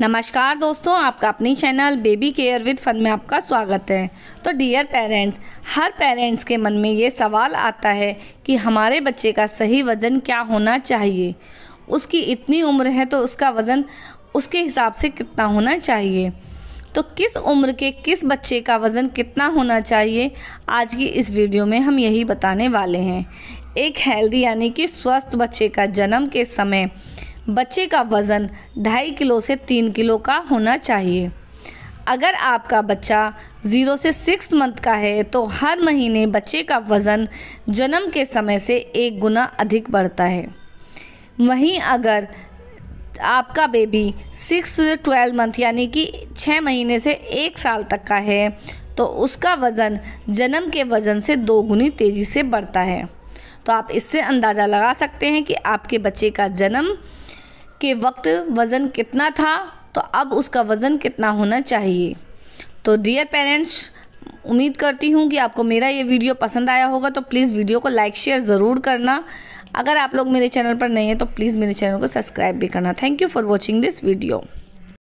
नमस्कार दोस्तों आपका अपनी channel baby care with fun में आपका स्वागत है तो डियर पेरेंट्स हर पेरेंट्स के मन में ये सवाल आता है कि हमारे बच्चे का सही वज़न क्या होना चाहिए उसकी इतनी उम्र है तो उसका वज़न उसके हिसाब से कितना होना चाहिए तो किस उम्र के किस बच्चे का वज़न कितना होना चाहिए आज की इस वीडियो में हम यही बताने वाले हैं एक हेल्दी यानी कि स्वस्थ बच्चे का जन्म के समय बच्चे का वज़न ढाई किलो से तीन किलो का होना चाहिए अगर आपका बच्चा ज़ीरो से सिक्स मंथ का है तो हर महीने बच्चे का वज़न जन्म के समय से एक गुना अधिक बढ़ता है वहीं अगर आपका बेबी सिक्स से ट्वेल्व मंथ यानी कि छः महीने से एक साल तक का है तो उसका वज़न जन्म के वज़न से दो गुनी तेज़ी से बढ़ता है तो आप इससे अंदाज़ा लगा सकते हैं कि आपके बच्चे का जन्म के वक्त वज़न कितना था तो अब उसका वज़न कितना होना चाहिए तो डियर पेरेंट्स उम्मीद करती हूँ कि आपको मेरा ये वीडियो पसंद आया होगा तो प्लीज़ वीडियो को लाइक शेयर ज़रूर करना अगर आप लोग मेरे चैनल पर नए हैं तो प्लीज़ मेरे चैनल को सब्सक्राइब भी करना thank you for watching this video